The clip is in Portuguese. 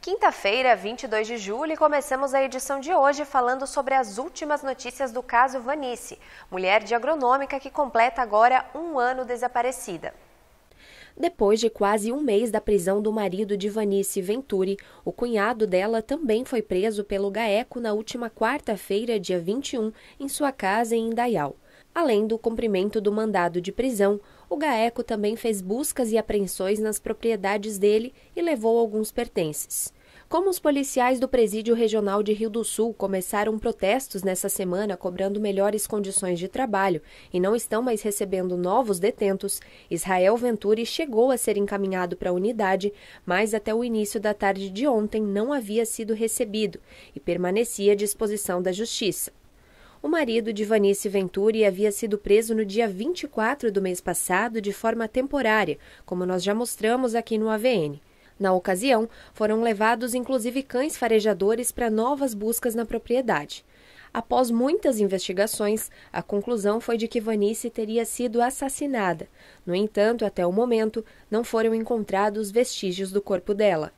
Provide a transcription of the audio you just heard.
Quinta-feira, 22 de julho, começamos a edição de hoje falando sobre as últimas notícias do caso Vanice, mulher de agronômica que completa agora um ano desaparecida. Depois de quase um mês da prisão do marido de Vanice Venturi, o cunhado dela também foi preso pelo GAECO na última quarta-feira, dia 21, em sua casa em Indaial. Além do cumprimento do mandado de prisão, o GAECO também fez buscas e apreensões nas propriedades dele e levou alguns pertences. Como os policiais do Presídio Regional de Rio do Sul começaram protestos nessa semana cobrando melhores condições de trabalho e não estão mais recebendo novos detentos, Israel Venturi chegou a ser encaminhado para a unidade, mas até o início da tarde de ontem não havia sido recebido e permanecia à disposição da Justiça. O marido de Vanice Venturi havia sido preso no dia 24 do mês passado de forma temporária, como nós já mostramos aqui no AVN. Na ocasião, foram levados inclusive cães farejadores para novas buscas na propriedade. Após muitas investigações, a conclusão foi de que Vanice teria sido assassinada. No entanto, até o momento, não foram encontrados vestígios do corpo dela.